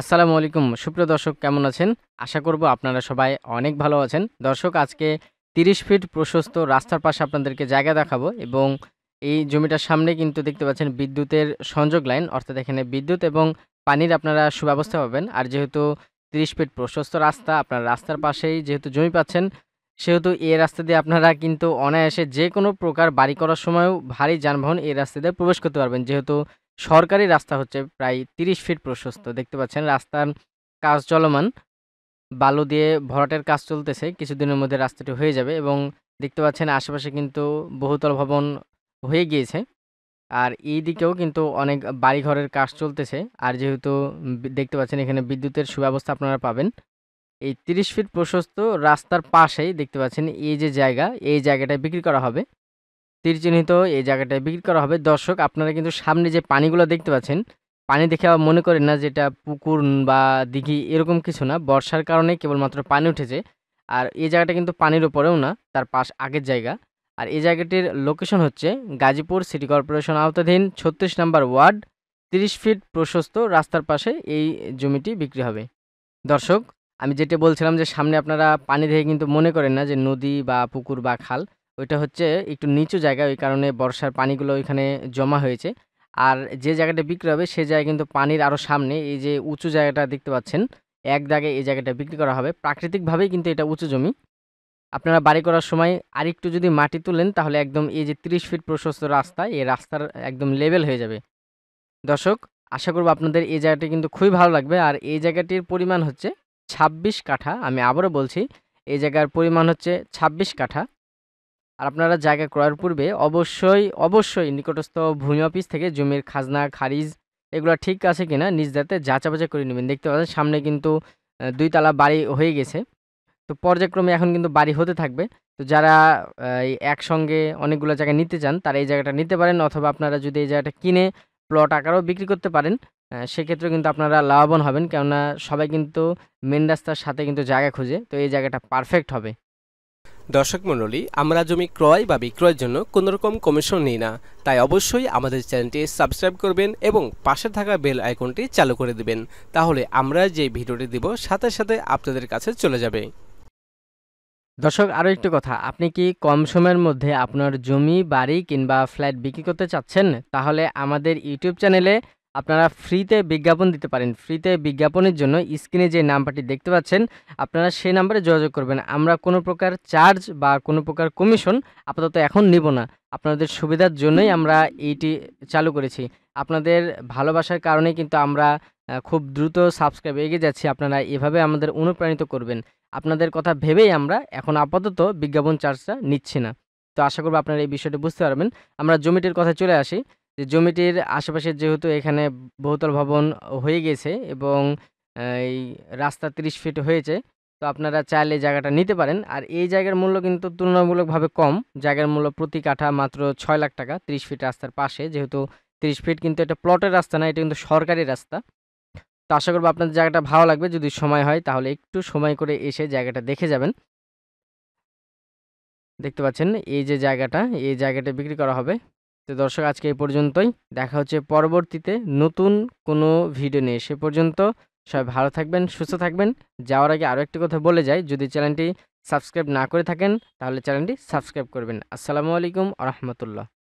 আসসালামু আলাইকুম সুপ্রিয় দর্শক কেমন আছেন আশা করব আপনারা সবাই অনেক ভালো আছেন দর্শক আজকে 30 ফিট প্রশস্ত রাস্তার পাশে আপনাদেরকে জায়গা দেখাবো এবং এই জমিটার সামনে কিন্তু দেখতে পাচ্ছেন বিদ্যুতের সংযোগ লাইন অর্থাৎ এখানে বিদ্যুৎ এবং পানির আপনারা সুব্যবস্থা পাবেন আর যেহেতু 30 ফিট প্রশস্ত রাস্তা আপনার রাস্তার পাশেই যেহেতু জমি পাচ্ছেন সেহেতু এই রাস্তা দিয়ে আপনারা কিন্তু অনায়াসে যে কোনো প্রকার বাড়ি করার সময়ও ভারী যানবাহন এই রাস্তা দিয়ে প্রবেশ করতে পারবেন যেহেতু সরকারি রাস্তা হচ্ছে প্রায় তিরিশ ফিট প্রশস্ত দেখতে পাচ্ছেন রাস্তার কাজ চলমান বালু দিয়ে ভরাটের কাজ চলতেছে কিছুদিনের মধ্যে রাস্তাটি হয়ে যাবে এবং দেখতে পাচ্ছেন আশেপাশে কিন্তু বহুতল ভবন হয়ে গিয়েছে আর এই দিকেও কিন্তু অনেক বাড়িঘরের কাজ চলতেছে আর যেহেতু দেখতে পাচ্ছেন এখানে বিদ্যুতের সুব্যবস্থা আপনারা পাবেন এই তিরিশ ফিট প্রশস্ত রাস্তার পাশেই দেখতে পাচ্ছেন এই যে জায়গা এই জায়গাটা বিক্রি করা হবে তীর চিহ্নিত এই জায়গাটায় বিক্রি করা হবে দর্শক আপনারা কিন্তু সামনে যে পানিগুলো দেখতে পাচ্ছেন পানি দেখে মনে করেন না যেটা পুকুর বা দিঘি এরকম কিছু না বর্ষার কারণে কেবলমাত্র পানি উঠেছে আর এই জায়গাটা কিন্তু পানির ওপরেও না তার পাশ আগের জায়গা আর এই জায়গাটির লোকেশন হচ্ছে গাজীপুর সিটি কর্পোরেশন আওতাধীন ছত্রিশ নম্বর ওয়ার্ড তিরিশ ফিট প্রশস্ত রাস্তার পাশে এই জমিটি বিক্রি হবে দর্শক আমি যেটা বলছিলাম যে সামনে আপনারা পানি দেখে কিন্তু মনে করেন না যে নদী বা পুকুর বা খাল ওইটা হচ্ছে একটু নিচু জায়গা ওই কারণে বর্ষার পানিগুলো ওইখানে জমা হয়েছে আর যে জায়গাটা বিক্রি হবে সে জায়গায় কিন্তু পানির আরও সামনে এই যে উঁচু জায়গাটা দেখতে পাচ্ছেন এক দাগে এই জায়গাটা বিক্রি করা হবে প্রাকৃতিকভাবেই কিন্তু এটা উঁচু জমি আপনারা বাড়ি করার সময় আরেকটু যদি মাটি তুলেন তাহলে একদম এই যে তিরিশ ফিট প্রশস্ত রাস্তা এই রাস্তার একদম লেভেল হয়ে যাবে দর্শক আশা করব আপনাদের এই জায়গাটি কিন্তু খুবই ভালো লাগবে আর এই জায়গাটির পরিমাণ হচ্ছে ২৬ কাঠা আমি আবারও বলছি এই জায়গার পরিমাণ হচ্ছে ২৬ কাঠা আর আপনারা জায়গা ক্রয়ের পূর্বে অবশ্যই অবশ্যই নিকটস্থ ভূমি অফিস থেকে জমির খাজনা খারিজ এগুলো ঠিক আছে কিনা নিজ দাঁতে যাচাবাচা করে নেবেন দেখতে পাচ্ছেন সামনে কিন্তু দুইতলা বাড়ি হয়ে গেছে তো পর্যায়ক্রমে এখন কিন্তু বাড়ি হতে থাকবে তো যারা একসঙ্গে অনেকগুলো জায়গায় নিতে চান তারা এই জায়গাটা নিতে পারেন অথবা আপনারা যদি এই জায়গাটা কিনে প্লট আকারও বিক্রি করতে পারেন সেক্ষেত্রে কিন্তু আপনারা লাভবান হবেন কেননা সবাই কিন্তু মেন রাস্তার সাথে কিন্তু জায়গা খুঁজে তো এই জায়গাটা পারফেক্ট হবে দর্শক মণ্ডলী আমরা জমি ক্রয় বা বিক্রয়ের জন্য কোনোরকম কমিশন নিই না তাই অবশ্যই আমাদের চ্যানেলটি সাবস্ক্রাইব করবেন এবং পাশে থাকা বেল আইকনটি চালু করে দিবেন তাহলে আমরা যে ভিডিওটি দিব সাথে সাথে আপনাদের কাছে চলে যাবে দর্শক আরও একটি কথা আপনি কি কম সময়ের মধ্যে আপনার জমি বাড়ি কিংবা ফ্ল্যাট বিক্রি করতে চাচ্ছেন তাহলে আমাদের ইউটিউব চ্যানেলে আপনারা ফ্রিতে বিজ্ঞাপন দিতে পারেন ফ্রিতে বিজ্ঞাপনের জন্য স্ক্রিনে যে নাম্বারটি দেখতে পাচ্ছেন আপনারা সেই নাম্বারে যোগাযোগ করবেন আমরা কোনো প্রকার চার্জ বা কোনো প্রকার কমিশন আপাতত এখন নিব না আপনাদের সুবিধার জন্যই আমরা এইটি চালু করেছি আপনাদের ভালোবাসার কারণে কিন্তু আমরা খুব দ্রুত সাবস্ক্রাইব এগিয়ে যাচ্ছি আপনারা এভাবে আমাদের অনুপ্রাণিত করবেন আপনাদের কথা ভেবেই আমরা এখন আপাতত বিজ্ঞাপন চার্জটা নিচ্ছি না তো আশা করবো আপনারা এই বিষয়টি বুঝতে পারবেন আমরা জমিটির কথা চলে আসি যে জমিটির আশেপাশে যেহেতু এখানে বহুতল ভবন হয়ে গেছে এবং এই রাস্তা তিরিশ ফিট হয়েছে তো আপনারা চাইলে জায়গাটা নিতে পারেন আর এই জায়গার মূল্য কিন্তু তুলনামূলকভাবে কম জায়গার মূল্য প্রতি কাঠা মাত্র ছয় লাখ টাকা তিরিশ ফিট রাস্তার পাশে যেহেতু তিরিশ ফিট কিন্তু এটা প্লটের রাস্তা না এটা কিন্তু সরকারি রাস্তা তো আশা করবো আপনাদের জায়গাটা ভালো লাগবে যদি সময় হয় তাহলে একটু সময় করে এসে জায়গাটা দেখে যাবেন দেখতে পাচ্ছেন এই যে জায়গাটা এই জায়গাটা বিক্রি করা হবে তো দর্শক আজকে এই পর্যন্তই দেখা হচ্ছে পরবর্তীতে নতুন কোনো ভিডিও নিয়ে সে পর্যন্ত সবাই ভালো থাকবেন সুস্থ থাকবেন যাওয়ার আগে আরও একটি কথা বলে যাই যদি চ্যানেলটি সাবস্ক্রাইব না করে থাকেন তাহলে চ্যানেলটি সাবস্ক্রাইব করবেন আসসালামু আলাইকুম আ রহমতুল্লাহ